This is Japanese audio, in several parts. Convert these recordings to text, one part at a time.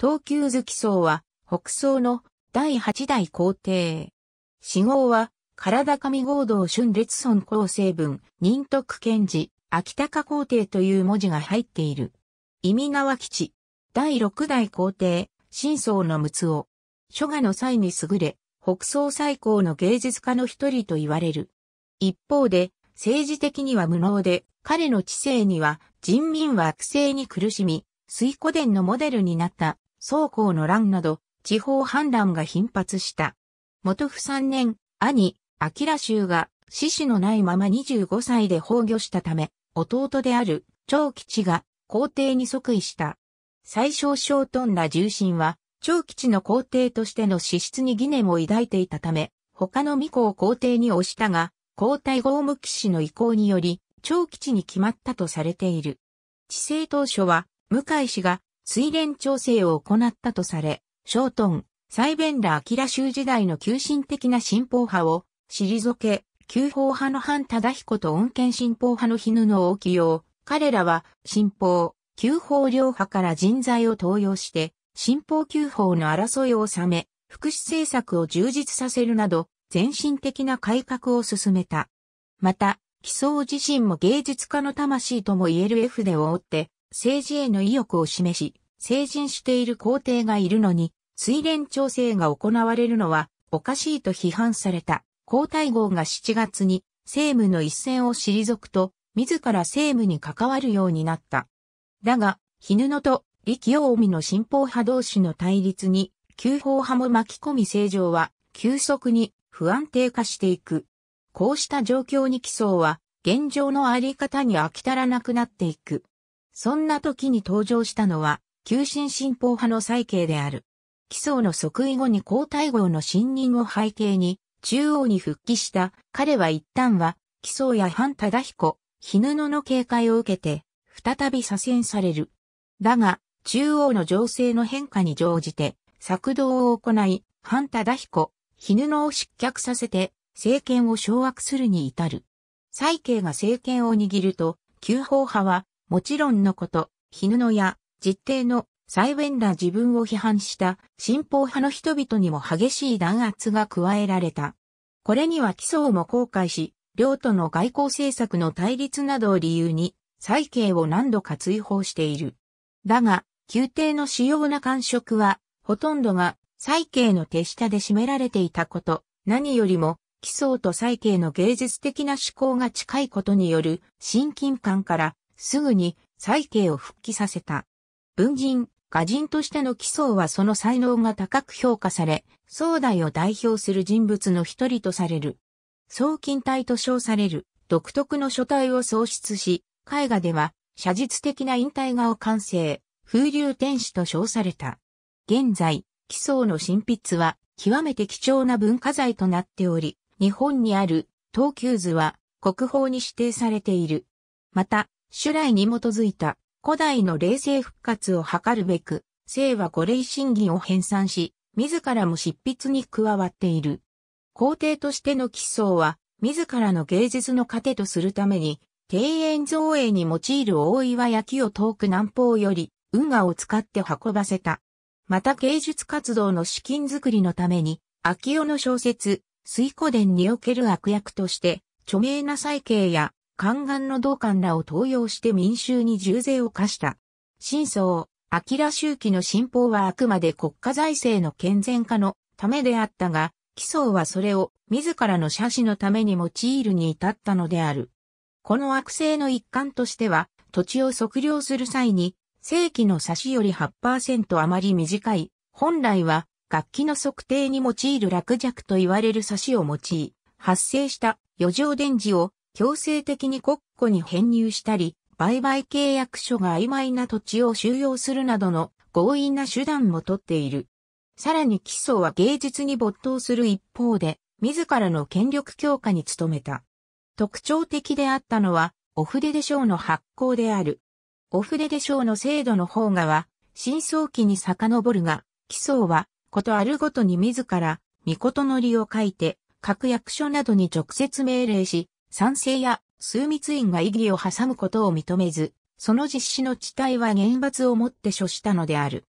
東急図記層は、北宋の第八代皇帝。死号は、体上合同春列村構成文、仁徳賢治、秋高皇帝という文字が入っている。意味川基地、第六代皇帝、新宗の六尾。書画の際に優れ、北宋最高の芸術家の一人と言われる。一方で、政治的には無能で、彼の知性には人民は悪性に苦しみ、水古伝のモデルになった総公の乱など、地方反乱が頻発した。元府三年、兄、明州が死死のないまま25歳で崩御したため、弟である長吉が皇帝に即位した。最小小トンら重臣は、長吉の皇帝としての資質に疑念を抱いていたため、他の巫女を皇帝に推したが、皇太后無騎士の意向により、長吉に決まったとされている。治世当初は、向井氏が水連調整を行ったとされ、ショートン、サイベンラ・アキラ州時代の急進的な進法派を退け、旧法派の反忠彦と恩健進法派の日のを起用。彼らは、新法、旧法両派から人材を登用して、新法旧法の争いを収め、福祉政策を充実させるなど、全身的な改革を進めた。また、基礎自身も芸術家の魂とも言える F でを追って、政治への意欲を示し、成人している皇帝がいるのに、水連調整が行われるのはおかしいと批判された皇太后が7月に政務の一線を退くと、自ら政務に関わるようになった。だが、絹野と李清臣の新法派同士の対立に、旧法派も巻き込み正常は、急速に不安定化していく。こうした状況に基礎は、現状のあり方に飽き足らなくなっていく。そんな時に登場したのは、急進進法派の再慶である。基礎の即位後に皇太后の信任を背景に、中央に復帰した彼は一旦は、基礎や反忠彦、日布の警戒を受けて、再び左遷される。だが、中央の情勢の変化に乗じて、策動を行い、反忠彦、日布を失脚させて、政権を掌握するに至る。再慶が政権を握ると、旧法派はもちろんのこと、日ヌや実定のサ弁ら自分を批判した信法派の人々にも激しい弾圧が加えられた。これには基礎をも後悔し、両との外交政策の対立などを理由に、再慶を何度か追放している。だが、宮廷の主要な官職は、ほとんどが債慶の手下で占められていたこと、何よりも、奇想と再慶の芸術的な思考が近いことによる親近感からすぐに再慶を復帰させた。文人、画人としての基礎はその才能が高く評価され、宋代を代表する人物の一人とされる。壮近代と称される独特の書体を創出し、絵画では写実的な引退画を完成、風流天使と称された。現在、基礎の新筆は極めて貴重な文化財となっており、日本にある東急図は国宝に指定されている。また、主来に基づいた古代の霊性復活を図るべく、聖は五霊神儀を編纂し、自らも執筆に加わっている。皇帝としての基礎は、自らの芸術の糧とするために、庭園造営に用いる大岩焼を遠く南方より、運河を使って運ばせた。また芸術活動の資金づくりのために、秋代の小説、水古伝における悪役として、著名な再慶や宦官の道官らを登用して民衆に重税を課した。真相、明周期の信奉はあくまで国家財政の健全化のためであったが、基礎はそれを自らの写真のために用いるに至ったのである。この悪性の一環としては、土地を測量する際に、正規の差しより8%余り短い、本来は楽器の測定に用いる落弱と言われる差しを用い、発生した余剰電磁を強制的に国庫に編入したり、売買契約書が曖昧な土地を収容するなどの強引な手段もとっている。さらに基礎は芸術に没頭する一方で、自らの権力強化に努めた。特徴的であったのは、お筆で賞の発行である。お筆で賞の制度の方がは、真相期に遡るが、基礎は、ことあるごとに自ら、御事のりを書いて、各役所などに直接命令し、賛成や枢密院が異議を挟むことを認めず、その実施の地帯は厳罰をもって処したのである。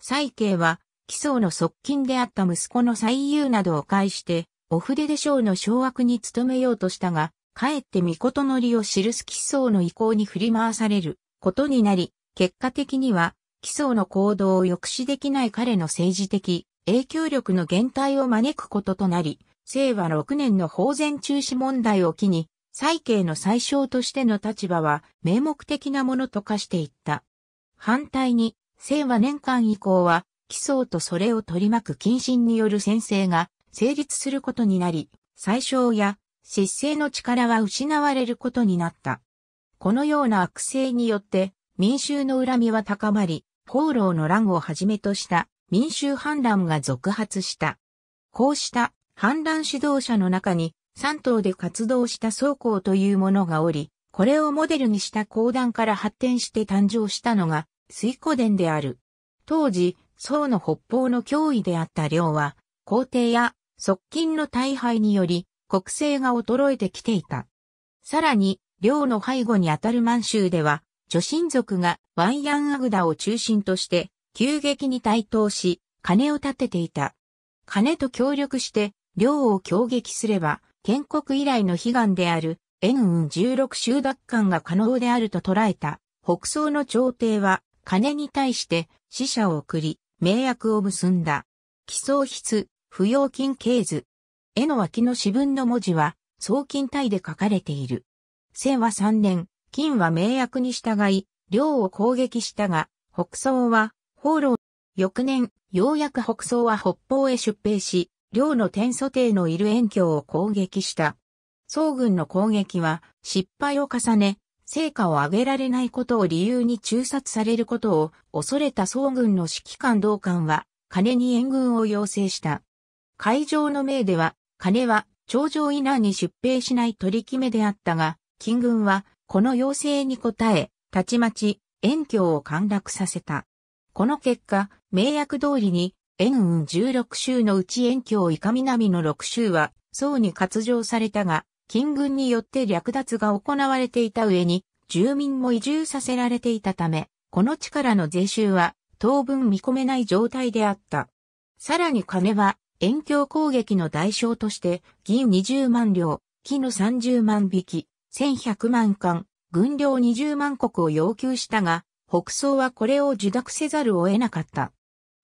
蔡慶は、起草の側近であった息子の蔡優などを介して、お筆で将の掌握に努めようとしたが、かえってこ事のりを記す奇想の意向に振り回されることになり、結果的には、起草の行動を抑止できない彼の政治的影響力の減退を招くこととなり、令和6年の法然中止問題を機に、債権の最小としての立場は名目的なものと化していった。反対に、令和年間以降は、起礎とそれを取り巻く謹慎による先生が成立することになり、最小や失政の力は失われることになった。このような悪性によって民衆の恨みは高まり、放浪の乱をはじめとした民衆反乱が続発した。こうした反乱指導者の中に3党で活動した総校というものがおり、これをモデルにした公団から発展して誕生したのが水古伝である。当時、宋の北方の脅威であった領は、皇帝や側近の大敗により国勢が衰えてきていた。さらに、領の背後にあたる満州では、女神族がワイヤンアグダを中心として、急激に台頭し、金を立てていた。金と協力して、領を攻撃すれば、建国以来の悲願である、円運16州奪還が可能であると捉えた、北宋の朝廷は、金に対して死者を送り、名約を結んだ。寄贈筆、不要金経図。絵の脇の詩文の文字は、総金体で書かれている。千は三年、金は名約に従い、領を攻撃したが、北宋は、放浪。翌年、ようやく北宋は北方へ出兵し、両の天祖帝のいる遠境を攻撃した。宋軍の攻撃は失敗を重ね、成果を上げられないことを理由に中殺されることを恐れた宋軍の指揮官同官は、金に援軍を要請した。会場の命では、金は頂上以内に出兵しない取り決めであったが、金軍はこの要請に応え、たちまち遠境を陥落させた。この結果、明約通りに縁雲16州のうち延京以下南の6州は、宋に割譲されたが、金軍によって略奪が行われていた上に、住民も移住させられていたため、この地からの税収は、当分見込めない状態であった。さらに金は、遠境攻撃の代償として、銀20万両、の30万匹、1100万貫、軍量20万石を要求したが、北宋はこれを受諾せざるを得なかった。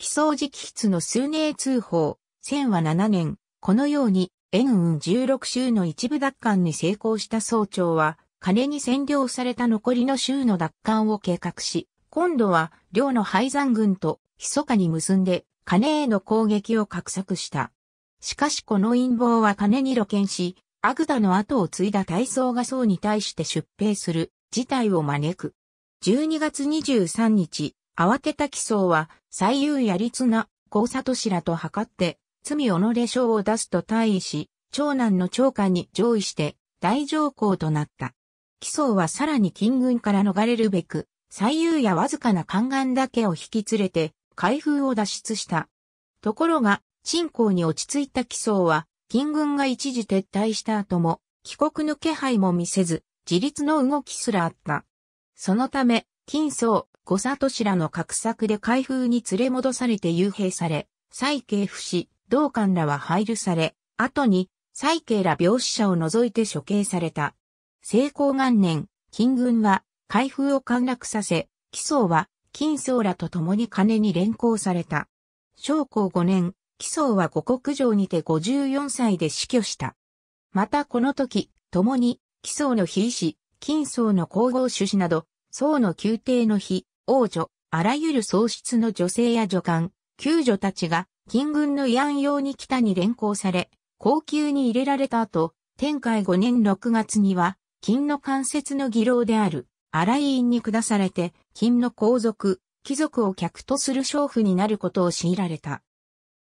奇想直筆の数年通報、千和七は年、このように、円雲十六州の一部奪還に成功した総長は、金に占領された残りの州の奪還を計画し、今度は、領の廃山軍と、密かに結んで、金への攻撃を画策した。しかしこの陰謀は金に露見し、アグダの後を継いだ大僧が僧に対して出兵する事態を招く。12月23日、慌てた奇想は、最優や律な、高里氏らと測って、罪おのれ賞を出すと退位し、長男の長官に上位して、大上皇となった。奇想はさらに金軍から逃れるべく、最優やわずかな宦官だけを引き連れて、開封を脱出した。ところが、信仰に落ち着いた奇想は、金軍が一時撤退した後も、帰国の気配も見せず、自立の動きすらあった。そのため、金層、小里氏らの格策で開封に連れ戻されて幽閉され、蔡慶不死、同官らは配慮され、後に蔡慶ら病死者を除いて処刑された。成功元年、金軍は開封を陥落させ、起草は金僧らと共に金に連行された。将校5年、起草は五国城にて54歳で死去した。またこの時、共に、起草の利子、金僧の皇后主子など、僧の宮廷の日。王女、あらゆる喪失の女性や女官、救助たちが、金軍の慰安用に北に連行され、高級に入れられた後、天海5年6月には、金の関節の儀量である、荒井院に下されて、金の皇族、貴族を客とする娼婦になることを強いられた。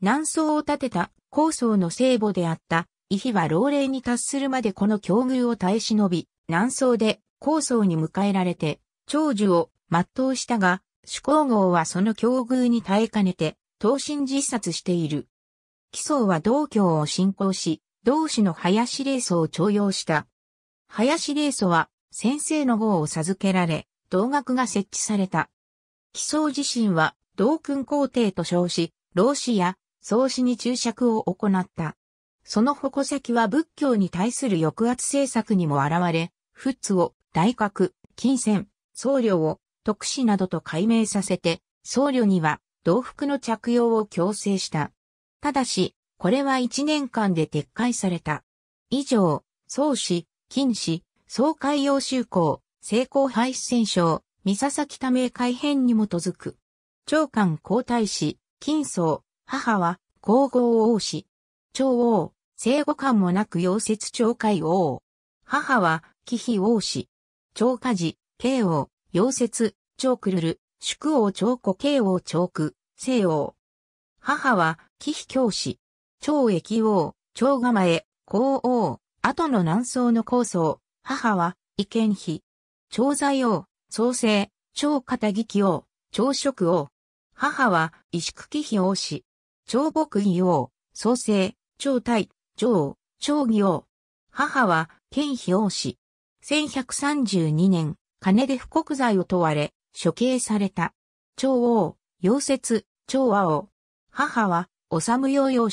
南宋を建てた高宗の聖母であった、伊比は老齢に達するまでこの境遇を耐え忍び、南宋で高宗に迎えられて、長寿を全うしたが、主公号はその境遇に耐えかねて、等身実殺している。奇想は道教を信仰し、同志の林霊祖を徴用した。林霊祖は、先生の号を授けられ、同学が設置された。奇想自身は、道君皇帝と称し、老子や、創始に注釈を行った。その矛先は仏教に対する抑圧政策にも現れ、仏を、大覚、金銭、僧侶を、特使などと改名させて、僧侶には同服の着用を強制した。ただし、これは1年間で撤回された。以上、宗氏、金氏、総海洋修行、成功廃止戦勝、三佐々木多改編に基づく。長官皇太子、金宗、母は、皇后王子。長王、生後官もなく溶接長海王。母は、貴妃王子。長家事、慶王、溶接、長クルル、宿王長古慶王長区、西王。母は、貴妃教師。長駅王、長構え、皇王、後の南宋の構想。母は、意見妃。長在王、創生、長片義王、長職王。母は、石久貴妃王氏。長牧義王、創生、長大、長、長義王。母は、剣妃王氏。1132年、金で不国罪を問われ、処刑された。長王、溶接、長和王。母は、おさむようよう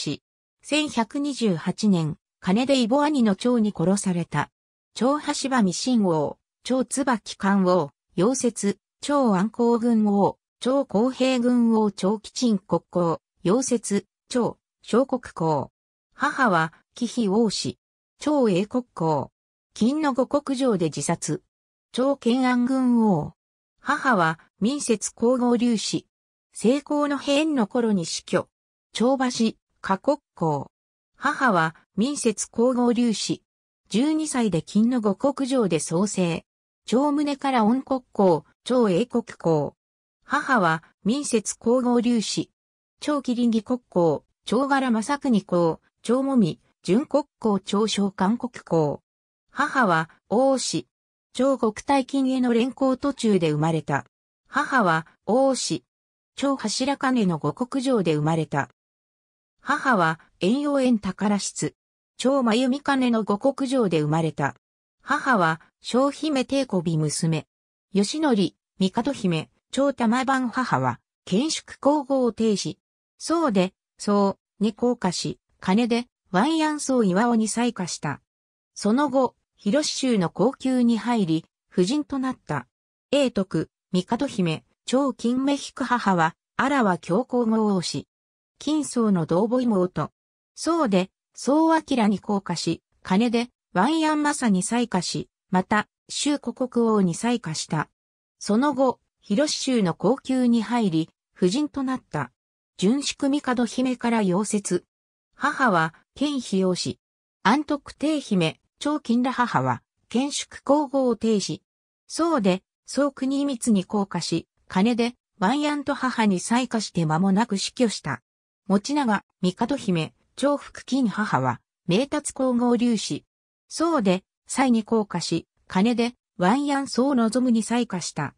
1128年、金でイボ兄の長に殺された。長橋場美信王、長椿官王、溶接、長安公軍王、長公平軍王長吉鎮国公、溶接、長、小国公。母は、貴妃王氏。長英国公。金の五国城で自殺。長建安軍王。母は、民節皇后流氏。成功の変の頃に死去。長橋、下国公。母は、民節皇后流氏。12歳で金の五国城で創生。長宗から恩国公、長英国公。母は、民節皇后流氏。長麒麟義国公、長柄正国公、長もみ、純国公長小韓国公。母は、王氏、超国大金への連行途中で生まれた。母は、王氏。超柱金の五国城で生まれた。母は、遠洋園宝室。超真由美金の五国城で生まれた。母は、小姫帝子美娘。吉則、帝姫、超玉番母は、建築皇后帝子。そうで、そう、に降下し、金で、ワンヤンソを岩尾に採火した。その後、広州の高級に入り、夫人となった。英徳、帝姫、超金目引く母は、あらは強皇后王子。金層の同母妹。うで、宋明に降下し、金で、ワンヤンマサに採下し、また、州古国王に採下した。その後、広州の高級に入り、夫人となった。純祝帝姫から溶接。母は、剣費王子。安徳帝姫、長金羅母は、建築皇后を停止。そうで、総国密に降下し、金で、ワンヤンと母に再化して間もなく死去した。持長、帝姫、長福金母は、明達皇后流子。そうで、祭に降下し、金で、ワンヤンう望むに再化した。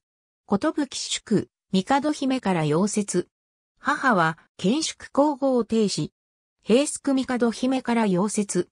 ことぶき祝、帝姫から溶接。母は、建築皇后を停止。平宿帝姫から溶接。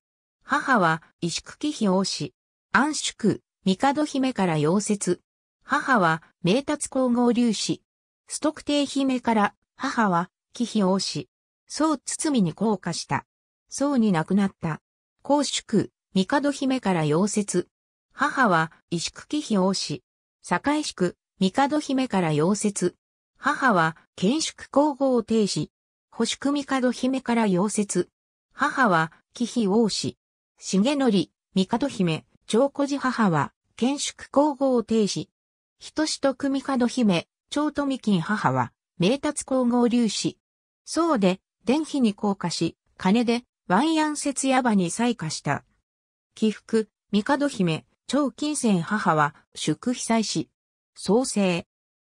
母は、石久喜妃王氏。安宿、帝姫から溶接。母は、明達皇后流氏。ストクイ姫から、母は、紀妃王氏。宋堤に降下した。宋に亡くなった。公宿、帝姫から溶接。母は、石久喜妃王氏。堺宿、帝姫から溶接。母は、建宿皇后帝氏。保宿帝姫から溶接。母は、紀妃王氏。重則、帝姫、長子寺母は、建築皇后を停止。人志徳帝姫、長富金母は、名達皇后流そうで、伝妃に降下し、金で、ワンヤン節矢場に採火した。起伏、帝姫、長金銭母は、祝被災し。創生。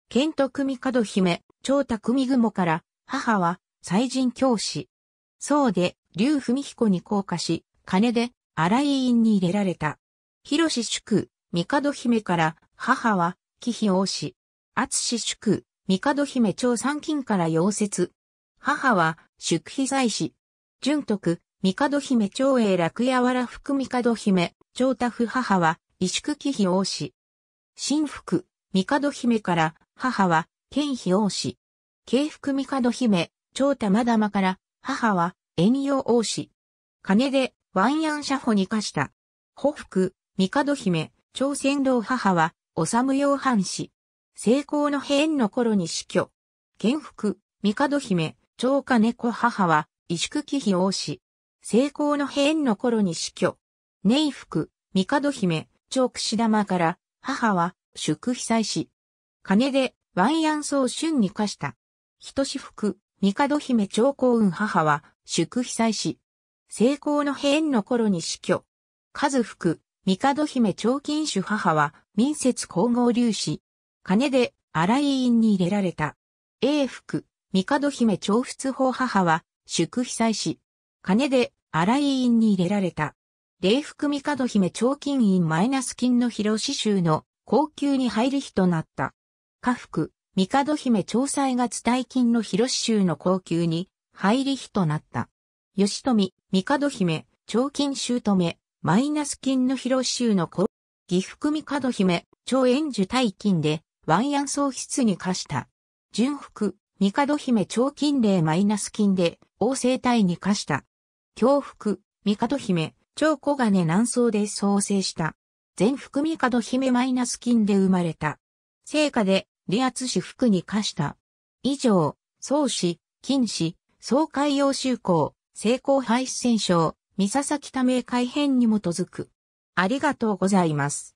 剣徳帝姫、長匠雲から、母は、祭神教師。そうで、劉文彦に降下し、金で荒井院に入れられた。広宿、帝姫から母は紀妃王氏。厚宿、帝姫長三金から溶接。母は宿妃在氏。純徳、帝姫長英楽やわら福帝姫、長太夫母は、異宿紀妃王氏。新福、帝姫から、母は、剣妃王氏。慶福帝姫、長太まだまから、母は、遠洋王氏。金で、ワンヤン社保に課した。保福、帝姫、朝鮮老母は、おさむよう藩士。成功の変の頃に死去。元福、帝姫、長家猫母は、萎縮忌避王子。成功の変の頃に死去。寧福、帝姫、長串玉から、母は、祝被災し。金で、ワンヤン総春に課した。人志福、帝姫長幸運母は、祝被災し。成功の変の頃に死去。数福、帝姫長金主母は、民説皇后流子。金で、荒井院に入れられた。英福、帝姫長仏法母は、祝被災し。金で、荒井院に入れられた。霊福帝姫長金院マイナス金の広志州の高級に入る日となった。家福、帝姫長妻月大金の広志州の高級に入り日となった。吉富、帝姫、長金姑、マイナス金の広州の子、岐福帝姫、長円樹大金で、ワンヤン喪失に課した。純福、帝姫長金霊マイナス金で、王政体に課した。京福、帝姫、長小金南宋で創生した。全福帝姫マイナス金で生まれた。聖火で、利圧氏福に課した。以上、宋氏、金氏、総海洋修行。成功敗戦勝、三佐々木為改編に基づく。ありがとうございます。